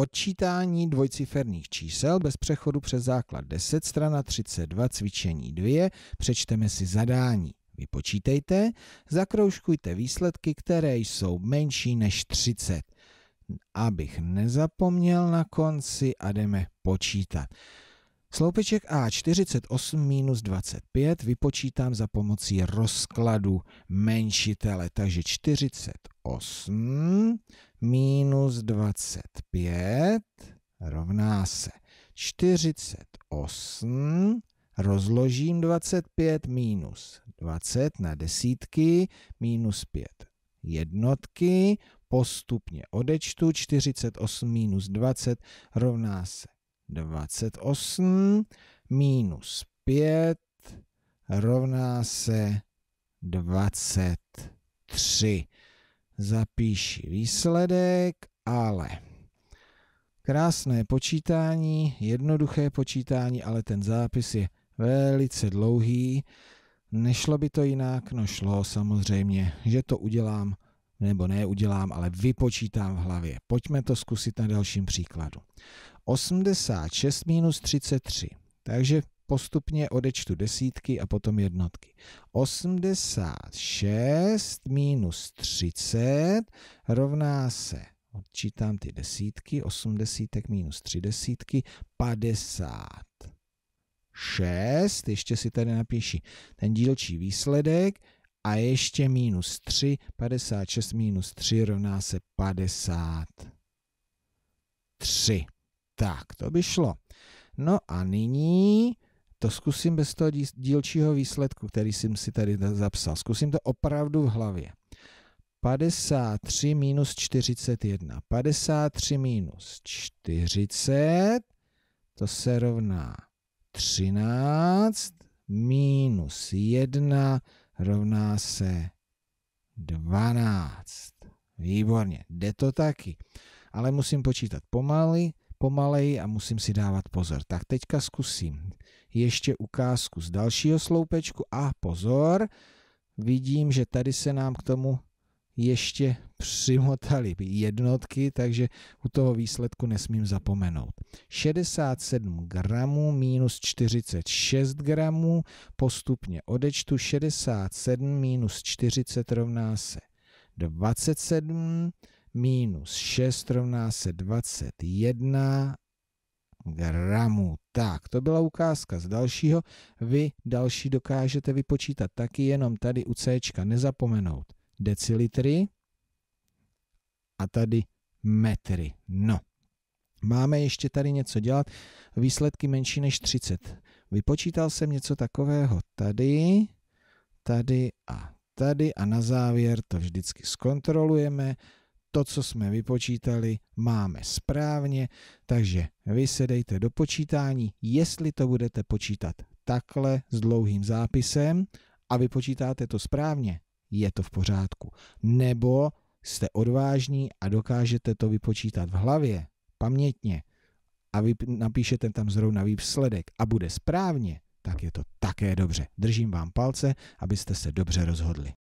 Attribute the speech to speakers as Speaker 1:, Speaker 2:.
Speaker 1: Odčítání dvojciferných čísel bez přechodu přes základ 10, strana 32, cvičení 2, přečteme si zadání. Vypočítejte, zakroužkujte výsledky, které jsou menší než 30. Abych nezapomněl na konci a jdeme počítat. Sloupeček A48-25 minus vypočítám za pomocí rozkladu menšitele, takže 48 minus 25 rovná se 48, rozložím 25 minus 20 na desítky, minus 5 jednotky, postupně odečtu 48 minus 20 rovná se 28 minus 5 rovná se 23. Zapíši výsledek, ale krásné počítání, jednoduché počítání, ale ten zápis je velice dlouhý. Nešlo by to jinak, no šlo samozřejmě, že to udělám, nebo neudělám, ale vypočítám v hlavě. Pojďme to zkusit na dalším příkladu. 86 minus 33. Takže postupně odečtu desítky a potom jednotky. 86 minus 30 rovná se, odčítám ty desítky, 8 desítek minus 3 desítky, 50. 6, ještě si tady napíši ten dílčí výsledek, a ještě minus 3, 56 minus 3 rovná se 53. Tak, to by šlo. No a nyní to zkusím bez toho dílčího výsledku, který jsem si tady zapsal. Zkusím to opravdu v hlavě. 53 minus 41. 53 minus 40, to se rovná 13, minus 1 rovná se 12. Výborně, jde to taky. Ale musím počítat pomaly pomalej a musím si dávat pozor. Tak teďka zkusím ještě ukázku z dalšího sloupečku a pozor, vidím, že tady se nám k tomu ještě přimotaly jednotky, takže u toho výsledku nesmím zapomenout. 67 gramů minus 46 gramů, postupně odečtu 67 minus 40 rovná se 27, minus 6 rovná se 21 gramů. Tak, to byla ukázka z dalšího. Vy další dokážete vypočítat taky, jenom tady u C nezapomenout decilitry a tady metry. No, máme ještě tady něco dělat. Výsledky menší než 30. Vypočítal jsem něco takového tady, tady a tady a na závěr to vždycky zkontrolujeme to, co jsme vypočítali, máme správně, takže vy se dejte do počítání, jestli to budete počítat takhle s dlouhým zápisem a vypočítáte to správně, je to v pořádku. Nebo jste odvážní a dokážete to vypočítat v hlavě, pamětně a vy napíšete tam zrovna výsledek a bude správně, tak je to také dobře. Držím vám palce, abyste se dobře rozhodli.